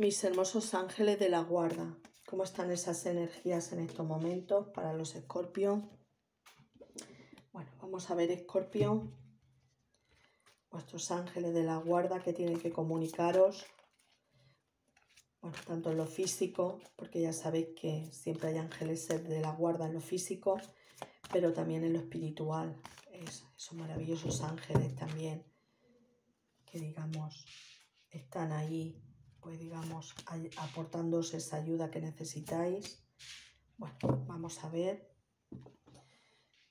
mis hermosos ángeles de la guarda. ¿Cómo están esas energías en estos momentos para los escorpios? Bueno, vamos a ver escorpio. Vuestros ángeles de la guarda que tienen que comunicaros. Bueno, tanto en lo físico, porque ya sabéis que siempre hay ángeles de la guarda en lo físico, pero también en lo espiritual. esos maravillosos ángeles también que digamos están ahí pues digamos, aportándoos esa ayuda que necesitáis. Bueno, vamos a ver.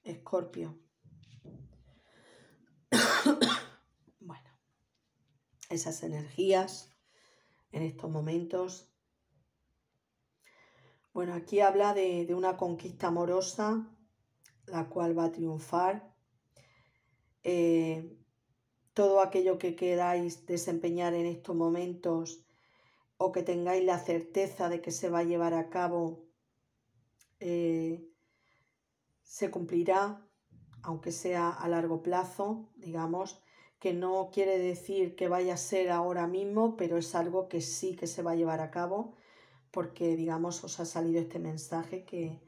Escorpio. bueno, esas energías en estos momentos. Bueno, aquí habla de, una conquista amorosa, la cual va a triunfar. Eh, todo aquello que queráis desempeñar en estos momentos o que tengáis la certeza de que se va a llevar a cabo, eh, se cumplirá, aunque sea a largo plazo, digamos, que no quiere decir que vaya a ser ahora mismo, pero es algo que sí que se va a llevar a cabo, porque, digamos, os ha salido este mensaje que,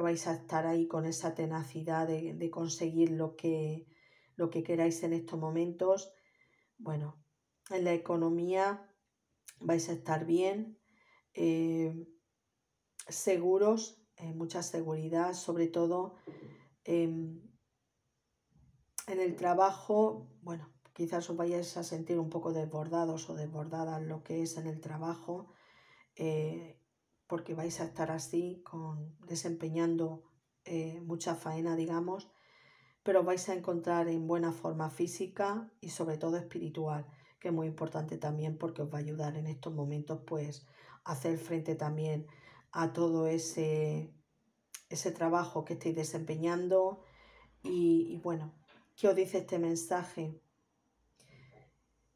vais a estar ahí con esa tenacidad de, de conseguir lo que, lo que queráis en estos momentos. Bueno, en la economía vais a estar bien, eh, seguros, en eh, mucha seguridad, sobre todo em, en el trabajo, bueno, quizás os vayáis a sentir un poco desbordados o desbordadas lo que es en el trabajo, eh, porque vais a estar así, con, desempeñando mucha faena, digamos, pero vais a encontrar en buena forma física y sobre todo espiritual que es muy importante también porque os va a ayudar en estos momentos pues a hacer frente también a todo ese, ese trabajo que estáis desempeñando. Y, bueno, ¿qué os dice este mensaje?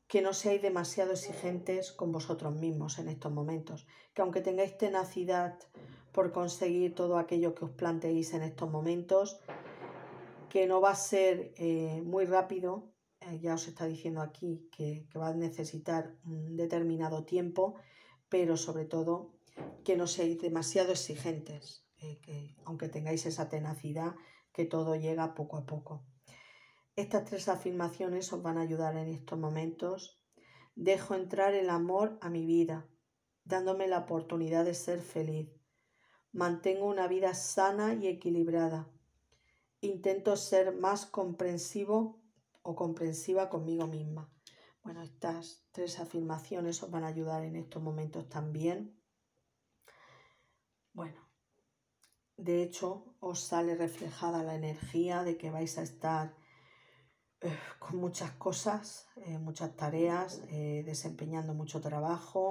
que no seáis demasiado exigentes con vosotros mismos en estos momentos, que aunque tengáis tenacidad por conseguir todo aquello que os planteéis en estos momentos, que no va a ser eh, muy rápido, eh, ya os está diciendo aquí que, va a necesitar un determinado tiempo, pero sobre todo que no seáis demasiado exigentes, eh, aunque tengáis esa tenacidad, que todo llega poco a poco. Estas tres afirmaciones os van a ayudar en estos momentos. Dejo entrar el amor a mi vida, dándome la oportunidad de ser feliz. Mantengo una vida sana y equilibrada. Intento ser más comprensivo o comprensiva conmigo misma. Bueno, estas tres afirmaciones os van a ayudar en estos momentos también. Bueno, de hecho, os sale reflejada la energía de que vais a estar eh, con muchas cosas, eh, muchas tareas, eh, desempeñando mucho trabajo.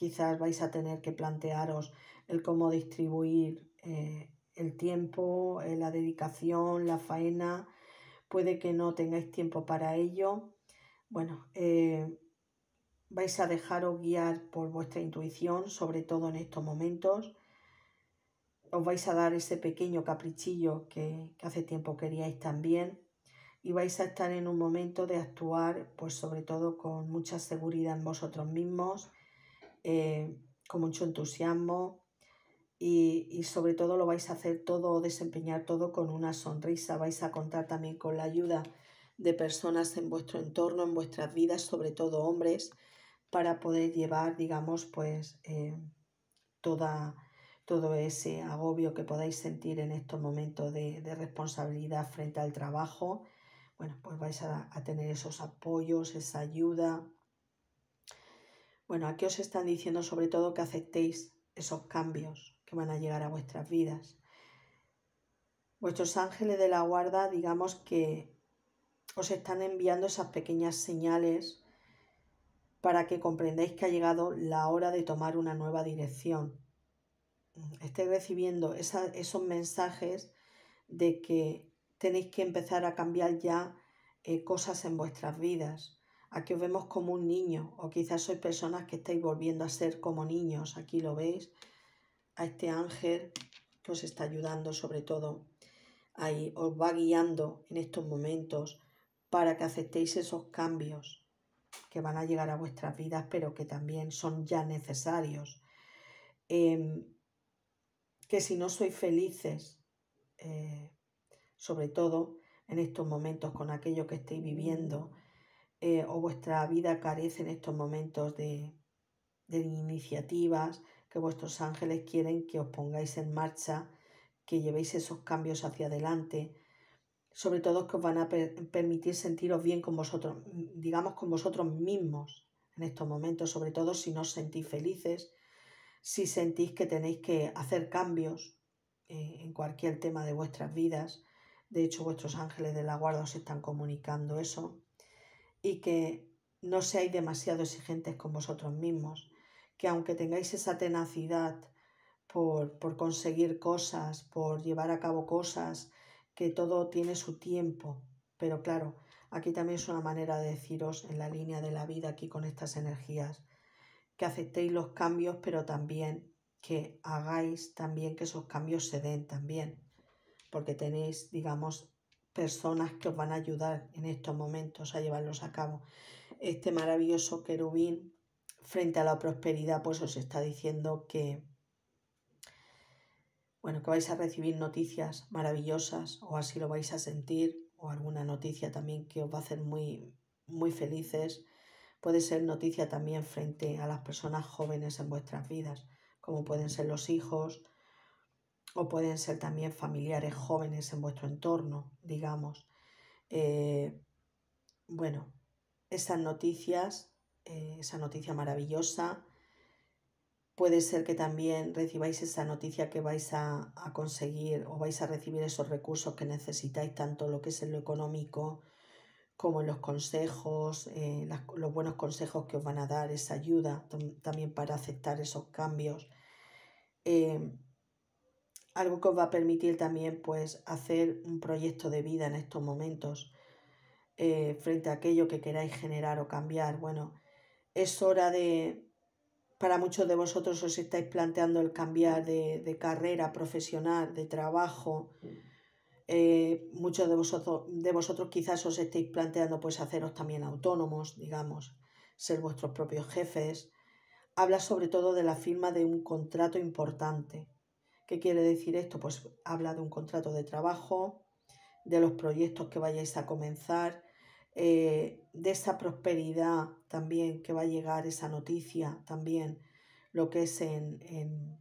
quizás vais a tener que plantearos el cómo distribuir el tiempo, eh, la dedicación, la faena, puede que no tengáis tiempo para ello. Bueno, eh, vais a dejaros guiar por vuestra intuición, sobre todo en estos momentos. Os vais a dar ese pequeño caprichillo que, hace tiempo queríais también y vais a estar en un momento de actuar, pues sobre todo con mucha seguridad en vosotros mismos, eh, con mucho entusiasmo, y, sobre todo lo vais a hacer todo, desempeñar todo con una sonrisa. Vais a contar también con la ayuda de personas en vuestro entorno, en vuestras vidas, sobre todo hombres, para poder llevar, digamos, pues eh, toda, todo ese agobio que podáis sentir en estos momentos de, responsabilidad frente al trabajo. Bueno, pues vais a, a tener esos apoyos, esa ayuda. Bueno, aquí os están diciendo sobre todo que aceptéis esos cambios, que van a llegar a vuestras vidas. Vuestros ángeles de la guarda, digamos que os están enviando esas pequeñas señales para que comprendáis que ha llegado la hora de tomar una nueva dirección. Estéis recibiendo esos mensajes de que tenéis que empezar a cambiar ya eh, cosas en vuestras vidas. Aquí os vemos como un niño o quizás sois personas que estáis volviendo a ser como niños. Aquí lo veis a este ángel que os está ayudando sobre todo os va guiando en estos momentos para que aceptéis esos cambios que van a llegar a vuestras vidas, pero que también son ya necesarios. Em, que si no sois felices, eh, sobre todo en estos momentos con aquello que estéis viviendo, eh, o vuestra vida carece en estos momentos de, de iniciativas, vuestros ángeles quieren que os pongáis en marcha, que llevéis esos cambios hacia adelante, sobre todo que os van a permitir sentiros bien con vosotros, digamos con vosotros mismos en estos momentos, sobre todo si no os sentís felices, si sentís que tenéis que hacer cambios eh, en cualquier tema de vuestras vidas. De hecho, vuestros ángeles de la guarda os están comunicando eso. Y que no seáis demasiado exigentes con vosotros mismos que aunque tengáis esa tenacidad por, conseguir cosas, por llevar a cabo cosas, que todo tiene su tiempo, pero claro, aquí también es una manera de deciros en la línea de la vida aquí con estas energías, que aceptéis los cambios, pero también que hagáis también que esos cambios se den también, porque tenéis, digamos, personas que os van a ayudar en estos momentos a llevarlos a cabo. Este maravilloso querubín frente a la prosperidad, pues os está diciendo que, bueno, que vais a recibir noticias maravillosas o así lo vais a sentir o alguna noticia también que os va a hacer muy, muy felices. Puede ser noticia también frente a las personas jóvenes en vuestras vidas, como pueden ser los hijos o pueden ser también familiares jóvenes en vuestro entorno, digamos. Eh, bueno, esas noticias esa noticia maravillosa. Puede ser que también recibáis esa noticia que vais a, conseguir o vais a recibir esos recursos que necesitáis, tanto lo que es en lo económico como los consejos, eh, los buenos consejos que os van a dar, esa ayuda también para aceptar esos cambios. Eh, algo que os va a permitir también pues hacer un proyecto de vida en estos momentos eh, frente a aquello que queráis generar o cambiar. Bueno, es hora de, para muchos de vosotros os estáis planteando el cambiar de, carrera profesional, de trabajo. Eh, muchos de vosotros, de vosotros quizás os estéis planteando pues haceros también autónomos, digamos, ser vuestros propios jefes. Habla sobre todo de la firma de un contrato importante. ¿Qué quiere decir esto? Pues habla de un contrato de trabajo, de los proyectos que vayáis a comenzar, eh, de esa prosperidad también que va a llegar, esa noticia también, lo que es en, en,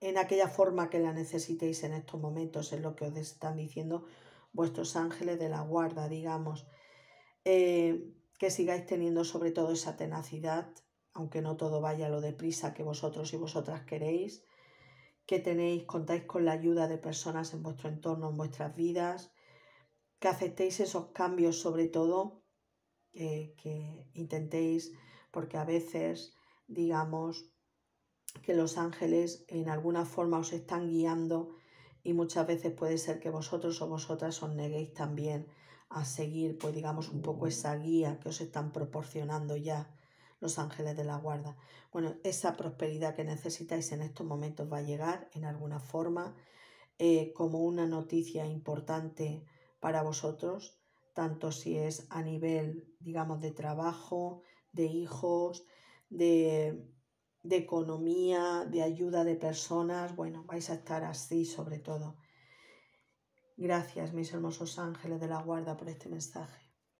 en aquella forma que la necesitéis en estos momentos, es lo que os están diciendo vuestros ángeles de la guarda, digamos. Eh, que sigáis teniendo sobre todo esa tenacidad, aunque no todo vaya lo deprisa que vosotros y vosotras queréis, que tenéis, contáis con la ayuda de personas en vuestro entorno, en vuestras vidas, que aceptéis esos cambios sobre todo, eh, que intentéis, porque a veces, digamos, que los ángeles en alguna forma os están guiando y muchas veces puede ser que vosotros o vosotras os neguéis también a seguir, pues digamos, un poco esa guía que os están proporcionando ya los ángeles de la guarda. Bueno, esa prosperidad que necesitáis en estos momentos va a llegar en alguna forma eh, como una noticia importante para vosotros, tanto si es a nivel, digamos, de trabajo, de hijos, de, de economía, de ayuda de personas. Bueno, vais a estar así sobre todo. Gracias, mis hermosos ángeles de la guarda, por este mensaje.